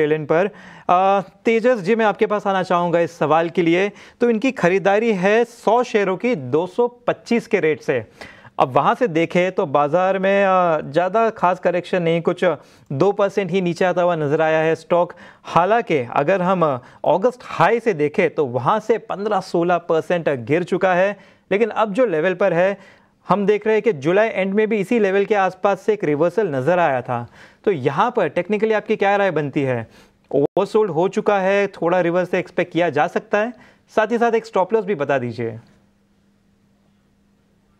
Allen पर तेजस जी मैं आपके पास आना चाहूँगा इस सवाल के लिए तो इनकी ख़रीदारी है 100 शेयरों की 225 के रेट से अब वहाँ से देखें तो बाज़ार में ज़्यादा खास करेक्शन नहीं कुछ दो परसेंट ही नीचे आता हुआ नज़र आया है स्टॉक हालांकि अगर हम अगस्त हाई से देखें तो वहाँ से 15-16 परसेंट गिर चुका है लेकिन अब जो लेवल पर है हम देख रहे हैं कि जुलाई एंड में भी इसी लेवल के आसपास से एक रिवर्सल नज़र आया था तो यहाँ पर टेक्निकली आपकी क्या राय बनती है ओवरसोल्ड हो चुका है थोड़ा रिवर्स एक्सपेक्ट किया जा सकता है साथ ही साथ एक स्टॉप लॉस भी बता दीजिए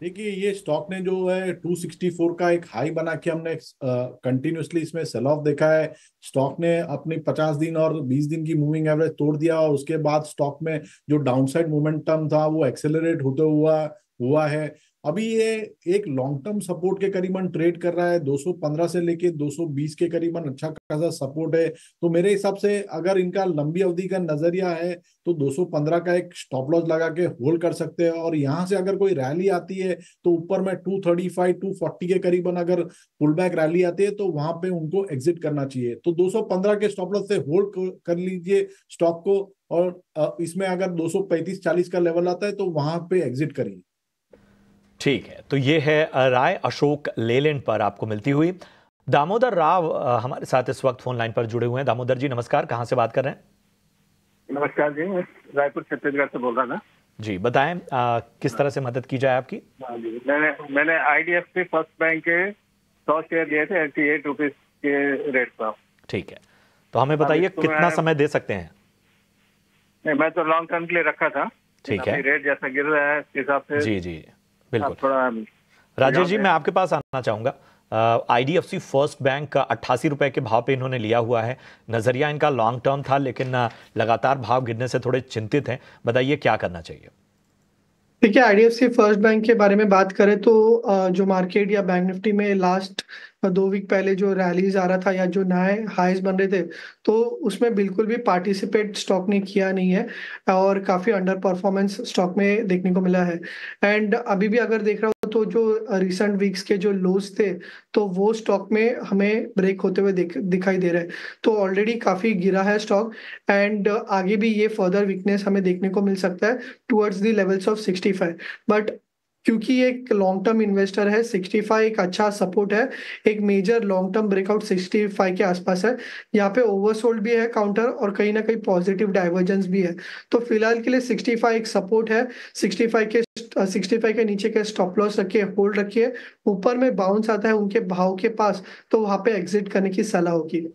देखिए ये स्टॉक ने जो है 264 का एक हाई बना के हमने कंटिन्यूसली इसमें सेल ऑफ देखा है स्टॉक ने अपनी 50 दिन और 20 दिन की मूविंग एवरेज तोड़ दिया और उसके बाद स्टॉक में जो डाउनसाइड मोमेंटम था वो एक्सेलरेट होते हुआ हुआ है अभी ये एक लॉन्ग टर्म सपोर्ट के करीबन ट्रेड कर रहा है 215 से लेके 220 के करीबन अच्छा खासा सपोर्ट है तो मेरे हिसाब से अगर इनका लंबी अवधि का नजरिया है तो 215 का एक स्टॉप लॉस लगा के होल्ड कर सकते हैं और यहाँ से अगर कोई रैली आती है तो ऊपर में 235 240 के करीबन अगर पुल बैक रैली आती है तो वहां पे उनको एग्जिट करना चाहिए तो 215 के स्टॉप लॉस से होल्ड कर लीजिए स्टॉक को और इसमें अगर 235 40 का लेवल आता है तो वहां पे एग्जिट करिए ठीक है तो ये है राय अशोक लेलैंड पर आपको मिलती हुई दामोदर राव हमारे साथ इस वक्त फोन लाइन पर जुड़े हुए हैं दामोदर जी नमस्कार कहाँ से बात कर रहे हैं नमस्कार जी रायपुर छत्तीसगढ़ से बोल रहा था जी बताएं आ, किस तरह से मदद की जाए आपकी हाँ जी मैंने मैंने आईडीएफसी फर्स्ट बैंक के सौ शेयर लिए थे एट्टी एट रुपीज के रेट पर ठीक है तो हमें बताइए तो कितना समय दे सकते हैं नहीं मैं तो लॉन्ग टर्म के लिए रखा था ठीक है रेट जैसा गिर रहा है हिसाब से जी जी हाँ, बिल्कुल राजेश जी मैं आपके पास आना चाहूंगा I D F C First Bank का अट्ठासी रुपए के भाव पे इन्होंने लिया हुआ है नजरिया इनका लॉन्ग टर्म था लेकिन लगातार भाव गिरने से थोड़े चिंतित हैं बताइए क्या करना चाहिए देखिए I D F C First Bank के बारे में बात करें तो जो मार्केट या बैंक निफ्टी में लास्ट दो वीक पहले जो रैलीज आ रहा था या जो नए हाइज बन रहे थे तो उसमें बिल्कुल भी पार्टिसिपेट स्टॉक ने किया नहीं है और काफ़ी अंडर परफॉर्मेंस स्टॉक में देखने को मिला है एंड अभी भी अगर देख रहा हो तो जो रिसेंट वीक्स के जो लोज थे तो वो स्टॉक में हमें ब्रेक होते हुए दिखाई दे रहे हैं तो ऑलरेडी काफ़ी गिरा है स्टॉक एंड आगे भी ये फर्दर वीकनेस हमें देखने को मिल सकता है towards the levels of 65 but क्योंकि एक लॉन्ग टर्म इन्वेस्टर है 65 एक अच्छा सपोर्ट है एक मेजर लॉन्ग टर्म ब्रेकआउट 65 के आसपास है यहाँ पे ओवरसोल्ड भी है काउंटर और कहीं ना कहीं पॉजिटिव डाइवर्जेंस भी है तो फिलहाल के लिए 65 एक सपोर्ट है 65 के 65 के नीचे के स्टॉप लॉस रखिए होल्ड रखिए ऊपर में बाउंस आता है उनके भाव के पास तो वहां पे एग्जिट करने की सलाह होगी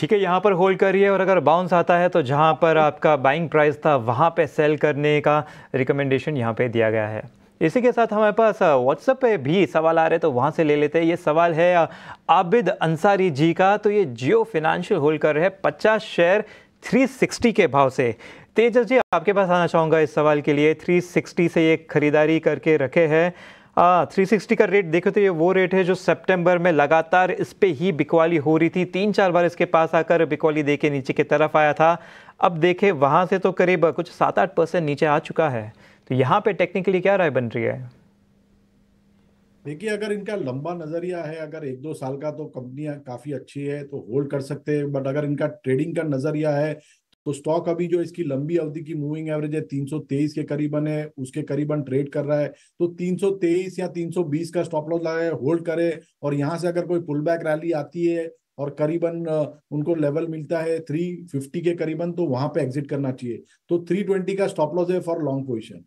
ठीक है यहाँ पर होल्ड करिए और अगर बाउंस आता है तो जहाँ पर आपका बाइंग प्राइस था वहाँ पे सेल करने का रिकमेंडेशन यहाँ पे दिया गया है इसी के साथ हमारे पास व्हाट्सएप uh, पे भी सवाल आ रहे तो वहाँ से ले लेते हैं ये सवाल है uh, आबिद अंसारी जी का तो ये जियो फिनेंशियल होल्ड कर रहे हैं पचास शेयर सिक्सटी के भाव से तेजस जी आपके पास आना चाहूँगा इस सवाल के लिए सिक्सटी से ये ख़रीदारी करके रखे हैं आ, 360 का रेट देखो तो ये वो रेट है जो सितंबर में लगातार इस पर ही बिकवाली हो रही थी तीन चार बार इसके पास आकर बिकवाली दे के नीचे की तरफ आया था अब देखे वहाँ से तो करीब कुछ सात आठ परसेंट नीचे आ चुका है तो यहाँ पे टेक्निकली क्या राय बन रही है देखिए अगर इनका लंबा नजरिया है अगर एक दो साल का तो कंपनियां काफी अच्छी है तो होल्ड कर सकते हैं बट अगर इनका ट्रेडिंग का नजरिया है तो स्टॉक अभी जो इसकी लंबी अवधि की मूविंग एवरेज है 323 के करीबन है उसके करीबन ट्रेड कर रहा है तो 323 या 320 का स्टॉप लॉस लगाए होल्ड करे और यहाँ से अगर कोई पुल बैक रैली आती है और करीबन उनको लेवल मिलता है 350 के करीबन तो वहां पे एग्जिट करना चाहिए तो 320 का स्टॉप लॉस है फॉर लॉन्ग पोजिशन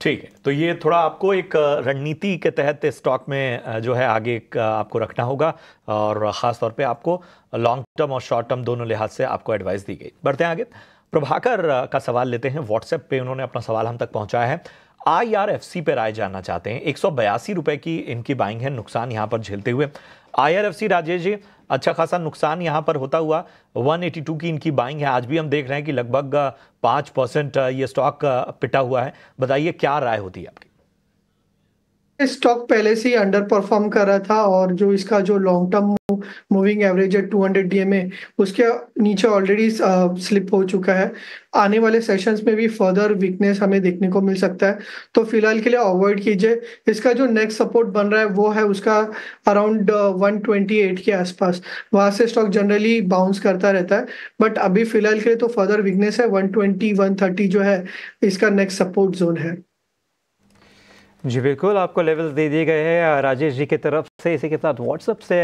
ठीक है तो ये थोड़ा आपको एक रणनीति के तहत स्टॉक में जो है आगे आपको रखना होगा और ख़ास तौर पे आपको लॉन्ग टर्म और शॉर्ट टर्म दोनों लिहाज से आपको एडवाइस दी गई बढ़ते हैं आगे प्रभाकर का सवाल लेते हैं व्हाट्सएप पे उन्होंने अपना सवाल हम तक पहुंचाया है आई आर एफ सी पे राय जानना चाहते हैं एक सौ बयासी की इनकी बाइंग है नुकसान यहाँ पर झेलते हुए I R F C Rajesh ji अच्छा खासा नुकसान यहाँ पर होता हुआ 182 की इनकी बाइंग है आज भी हम देख रहे हैं कि लगभग पाँच परसेंट ये स्टॉक पिटा हुआ है बताइए क्या राय होती है आपकी स्टॉक पहले से ही अंडर परफॉर्म कर रहा था और जो इसका जो लॉन्ग टर्म मूविंग एवरेज है टू हंड्रेड डीएमए उसके नीचे ऑलरेडी स्लिप uh, हो चुका है आने वाले सेशंस में भी फर्दर वीकनेस हमें देखने को मिल सकता है तो फिलहाल के लिए अवॉइड कीजिए इसका जो नेक्स्ट सपोर्ट बन रहा है वो है उसका अराउंड 128 uh, के आसपास वहां से स्टॉक जनरली बाउंस करता रहता है बट अभी फिलहाल के लिए तो फर्दर वीकनेस है वन 130 जो है इसका नेक्स्ट सपोर्ट जोन है जी बिल्कुल आपको लेवल्स दे दिए गए हैं राजेश जी की तरफ से इसी के साथ व्हाट्सअप से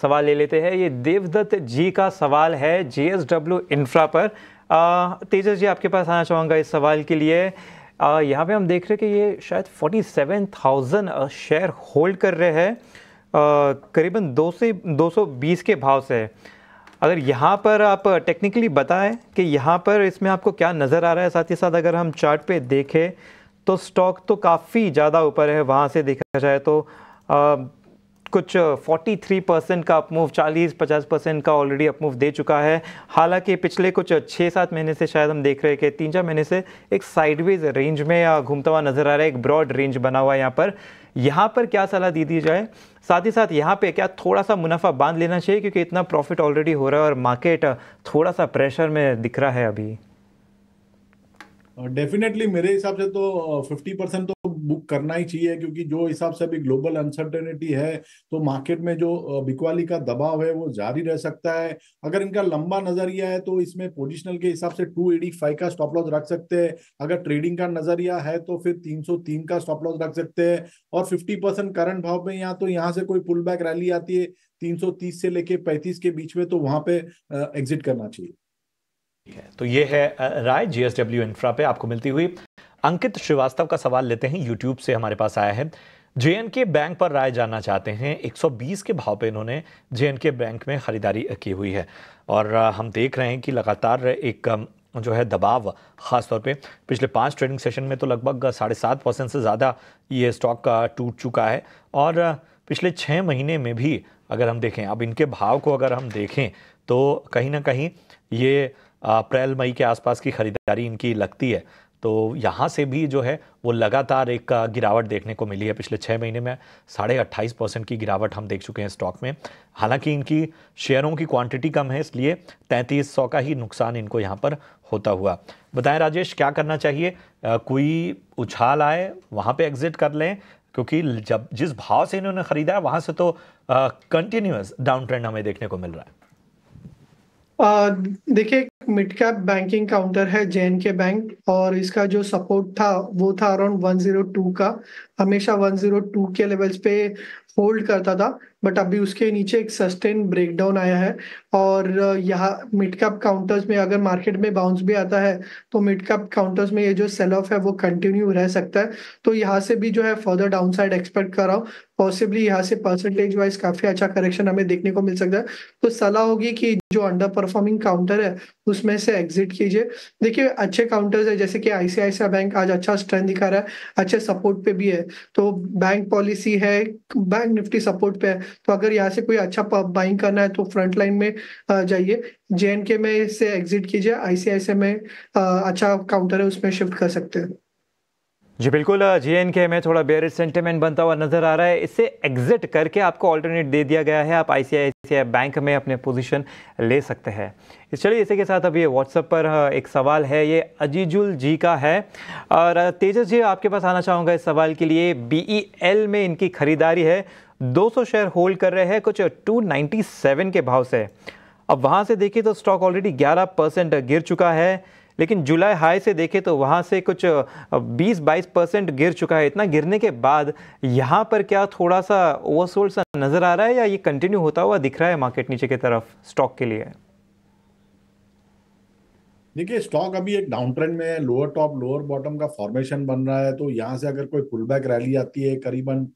सवाल ले लेते हैं ये देवदत्त जी का सवाल है जे एस डब्ल्यू इंफ्रा पर तेजस जी आपके पास आना चाहूँगा इस सवाल के लिए यहाँ पे हम देख रहे हैं कि ये शायद 47,000 शेयर होल्ड कर रहे हैं करीबन दो से 220 के भाव से अगर यहाँ पर आप टेक्निकली बताएं कि यहाँ पर इसमें आपको क्या नज़र आ रहा है साथ ही साथ अगर हम चार्ट देखें तो स्टॉक तो काफ़ी ज़्यादा ऊपर है वहाँ से देखा जाए तो आ, कुछ 43 परसेंट का अपमूव 40-50 परसेंट का ऑलरेडी अपमूव दे चुका है हालांकि पिछले कुछ छः सात महीने से शायद हम देख रहे हैं कि तीन चार महीने से एक साइडवेज रेंज में घूमता हुआ नजर आ रहा है एक ब्रॉड रेंज बना हुआ है यहाँ पर यहाँ पर क्या सलाह दी दी जाए साथ ही साथ यहाँ पे क्या थोड़ा सा मुनाफा बांध लेना चाहिए क्योंकि इतना प्रॉफिट ऑलरेडी हो रहा है और मार्केट थोड़ा सा प्रेशर में दिख रहा है अभी डेफिनेटली मेरे हिसाब से तो फिफ्टी परसेंट तो बुक करना ही चाहिए क्योंकि जो हिसाब से अभी ग्लोबल अनसर्टेनिटी है तो मार्केट में जो बिकवाली का दबाव है वो जारी रह सकता है अगर इनका लंबा नजरिया है तो इसमें पोजिशनल के हिसाब से टू एटी फाइव का स्टॉप लॉस रख सकते हैं अगर ट्रेडिंग का नजरिया है तो फिर तीन सौ तीन का स्टॉप लॉस रख सकते हैं और फिफ्टी परसेंट करंट भाव में यहाँ तो यहाँ से कोई पुल बैक रैली आती है तीन सौ तीस से लेके पैंतीस के बीच में तो वहां पे एग्जिट करना चाहिए है तो ये है राय जीएसडब्ल्यू इंफ्रा पे आपको मिलती हुई अंकित श्रीवास्तव का सवाल लेते हैं यूट्यूब से हमारे पास आया है जे बैंक पर राय जानना चाहते हैं 120 के भाव पे इन्होंने जे बैंक में ख़रीदारी की हुई है और हम देख रहे हैं कि लगातार एक जो है दबाव खासतौर पे पिछले पांच ट्रेडिंग सेशन में तो लगभग साढ़े सात परसेंट से ज़्यादा ये स्टॉक टूट चुका है और पिछले छः महीने में भी अगर हम देखें अब इनके भाव को अगर हम देखें तो कहीं ना कहीं ये अप्रैल मई के आसपास की ख़रीदारी इनकी लगती है तो यहाँ से भी जो है वो लगातार एक गिरावट देखने को मिली है पिछले छः महीने में साढ़े अट्ठाईस परसेंट की गिरावट हम देख चुके हैं स्टॉक में हालांकि इनकी शेयरों की क्वांटिटी कम है इसलिए तैंतीस सौ का ही नुकसान इनको यहाँ पर होता हुआ बताएं राजेश क्या करना चाहिए आ, कोई उछाल आए वहाँ पर एग्जिट कर लें क्योंकि जब जिस भाव से इन्होंने ख़रीदा है वहाँ से तो कंटिन्यूस डाउन ट्रेंड हमें देखने को मिल रहा है देखिए मिड कैप बैंकिंग काउंटर है जे के बैंक और इसका जो सपोर्ट था वो था अराउंड 102 का हमेशा 102 के लेवल्स पे होल्ड करता था बट अभी उसके नीचे एक सस्टेन ब्रेकडाउन आया है और यहाँ मिड कप काउंटर्स में अगर मार्केट में बाउंस भी आता है तो मिड कप काउंटर्स में ये जो सेल ऑफ है वो कंटिन्यू रह सकता है तो यहाँ से भी जो है फर्दर डाउन साइड एक्सपेक्ट कर रहा हूँ पॉसिबली यहाँ से परसेंटेज वाइज काफी अच्छा करेक्शन हमें देखने को मिल सकता है तो सलाह होगी कि जो अंडर परफॉर्मिंग काउंटर है उसमें से एग्जिट कीजिए देखिए अच्छे काउंटर्स है जैसे कि आईसीआईसीआई बैंक आज अच्छा स्ट्रेंथ दिखा रहा है अच्छे सपोर्ट पे भी है तो बैंक पॉलिसी है बैंक निफ्टी सपोर्ट पे है तो अगर यहाँ से कोई अच्छा बाइंग करना है तो फ्रंट लाइन में जाइए जे में से एग्जिट कीजिए आईसीआईसी में अच्छा काउंटर है उसमें शिफ्ट कर सकते हैं जी बिल्कुल जे में थोड़ा बेरिज सेंटिमेंट बनता हुआ नज़र आ रहा है इससे एग्जिट करके आपको ऑल्टरनेट दे दिया गया है आप आई बैंक में अपने पोजीशन ले सकते हैं चलिए इसी के साथ अभी व्हाट्सएप पर एक सवाल है ये अजीजुल जी का है और तेजस जी आपके पास आना चाहूँगा इस सवाल के लिए बी e में इनकी खरीदारी है सौ शेयर होल्ड कर रहे हैं कुछ सेवन के भाव से अब वहाँ से देखिए तो स्टॉक ऑलरेडी ग्यारह परसेंट गिर चुका है लेकिन जुलाई हाई से देखें तो वहाँ से कुछ 20-22 परसेंट गिर चुका है इतना गिरने के बाद यहाँ पर क्या थोड़ा सा ओवरसोल्ड सा नज़र आ रहा है या ये कंटिन्यू होता हुआ दिख रहा है मार्केट नीचे की तरफ स्टॉक के लिए देखिए स्टॉक अभी एक डाउन ट्रेंड में है लोअर टॉप लोअर बॉटम का फॉर्मेशन बन रहा है तो यहाँ से अगर कोई पुल बैक रैली आती है करीबन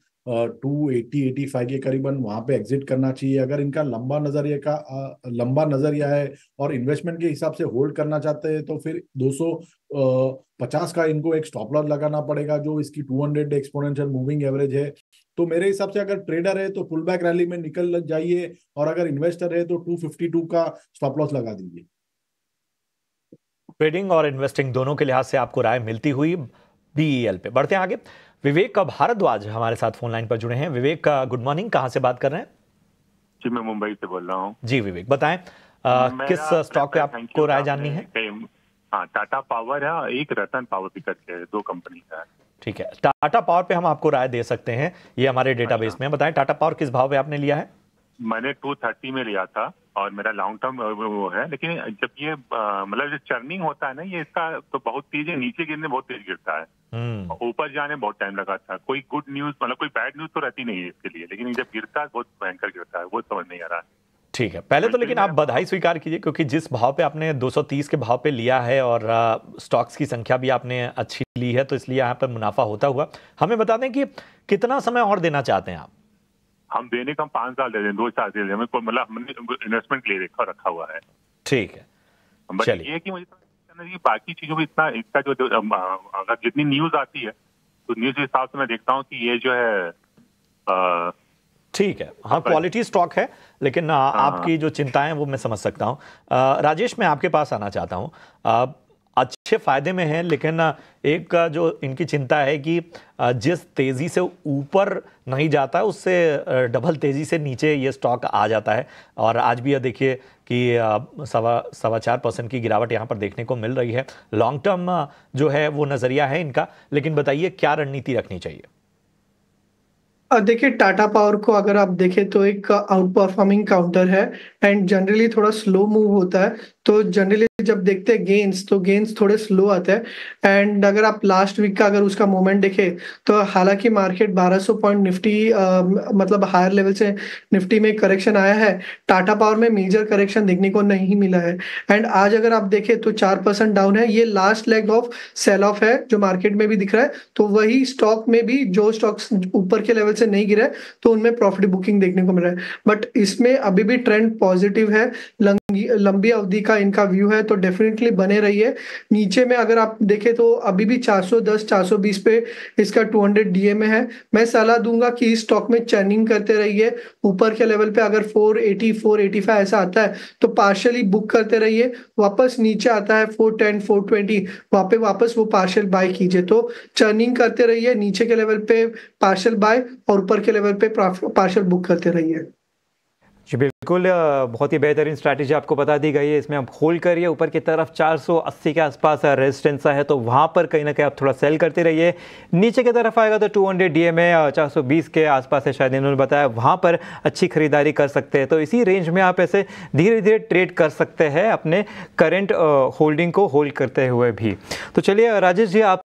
टू एटी एटी फाइव के करीबन वहां पे एग्जिट करना चाहिए अगर इनका लंबा नजरिया का uh, लंबा नजरिया है और इन्वेस्टमेंट के हिसाब से होल्ड करना चाहते हैं तो फिर दो पचास का इनको एक स्टॉप लॉस लगाना पड़ेगा जो इसकी two hundred exponential moving average है तो मेरे हिसाब से अगर ट्रेडर है तो पुल बैक रैली में निकल जाइए और अगर इन्वेस्टर है तो टू फिफ्टी टू का स्टॉप लॉस लगा दीजिए ट्रेडिंग और इन्वेस्टिंग दोनों के लिहाज से आपको राय मिलती हुई बीई e पे बढ़ते हैं आगे विवेक भारद्वाज हमारे साथ फोन लाइन पर जुड़े हैं विवेक गुड मॉर्निंग कहाँ से बात कर रहे हैं जी मैं मुंबई से बोल रहा हूँ जी विवेक बताएं किस स्टॉक पे आपको राय जाननी है हाँ टाटा पावर है एक रतन पावर भी करके है दो कंपनी का ठीक है टाटा पावर पे हम आपको राय दे सकते हैं ये हमारे डेटाबेस अच्छा। में बताएं टाटा पावर किस भाव पे आपने लिया है मैंने 230 में लिया था और मेरा लॉन्ग टर्म वो है लेकिन जब ये मतलब जो चर्निंग होता है ना ये इसका तो बहुत तेज है नीचे गिरने बहुत तेज गिरता है हम्म। ऊपर जाने बहुत टाइम लगा था कोई गुड न्यूज मतलब कोई बैड न्यूज तो रहती नहीं है इसके लिए लेकिन जब गिरता है बहुत भयंकर गिरता है वो समझ नहीं आ रहा है ठीक है पहले तो लेकिन आप बधाई स्वीकार कीजिए क्योंकि जिस भाव पे आपने 230 के भाव पे लिया है और स्टॉक्स की संख्या भी आपने अच्छी ली है तो इसलिए यहाँ पर मुनाफा होता हुआ हमें बता दें कि कितना समय और देना चाहते हैं आप हम देने का हम पाँच साल दे दें दो साल दे दें कोई मतलब हमने इन्वेस्टमेंट ले रखा रखा हुआ है ठीक है बट ये कि मुझे चाहिए तो बाकी चीजों में इतना इसका जो अगर जितनी न्यूज आती है तो न्यूज के हिसाब से मैं देखता हूँ कि ये जो है आ, ठीक है हाँ क्वालिटी स्टॉक है लेकिन हाँ। आपकी जो चिंताएं वो मैं समझ सकता हूँ राजेश मैं आपके पास आना चाहता हूँ अच्छे फ़ायदे में हैं लेकिन एक जो इनकी चिंता है कि जिस तेज़ी से ऊपर नहीं जाता है उससे डबल तेज़ी से नीचे ये स्टॉक आ जाता है और आज भी यह देखिए कि सवा सवा चार परसेंट की गिरावट यहाँ पर देखने को मिल रही है लॉन्ग टर्म जो है वो नज़रिया है इनका लेकिन बताइए क्या रणनीति रखनी चाहिए देखिए टाटा पावर को अगर आप देखें तो एक आउट परफॉर्मिंग काउंटर है एंड जनरली थोड़ा स्लो मूव होता है तो जनरली जब देखते हैं गेंस तो गेंस थोड़े स्लो आते हैं एंड अगर आप लास्ट वीक का अगर उसका मोमेंट देखें तो हालांकि मार्केट 1200 पॉइंट निफ्टी आ, मतलब हायर लेवल से निफ्टी में करेक्शन आया है टाटा पावर में मेजर करेक्शन देखने को नहीं मिला है एंड आज अगर आप देखें तो चार परसेंट डाउन है ये last leg of sell off है जो मार्केट में भी दिख रहा है तो वही स्टॉक में भी जो स्टॉक्स ऊपर के लेवल से नहीं गिरे तो उनमें प्रॉफिट बुकिंग देखने को मिल रहा है बट इसमें अभी भी ट्रेंड पॉजिटिव है लंबी अवधि का का इनका व्यू है तो डेफिनेटली बने रहिए नीचे में अगर आप देखें तो अभी भी 410 420 पे इसका 200 हंड्रेड डी एम है मैं सलाह दूंगा कि इस स्टॉक में चर्निंग करते रहिए ऊपर के लेवल पे अगर 480 485 ऐसा आता है तो पार्शली बुक करते रहिए वापस नीचे आता है 410 420 टेन फोर ट्वेंटी वहाँ पे वापस वो पार्शल बाय कीजिए तो चर्निंग करते रहिए नीचे के लेवल पे पार्शल बाय और ऊपर के लेवल पे पार्शल बुक करते रहिए जी बिल्कुल बहुत ही बेहतरीन स्ट्रैटेजी आपको बता दी गई है इसमें आप होल्ड करिए ऊपर की तरफ 480 के आसपास रेजिस्टेंस है तो वहाँ पर कहीं ना कहीं आप थोड़ा सेल करते रहिए नीचे की तरफ आएगा तो 200 हंड्रेड डी एम के आसपास है शायद इन्होंने बताया वहाँ पर अच्छी खरीदारी कर सकते हैं तो इसी रेंज में आप ऐसे धीरे धीरे ट्रेड कर सकते हैं अपने करेंट होल्डिंग को होल्ड करते हुए भी तो चलिए राजेश जी आप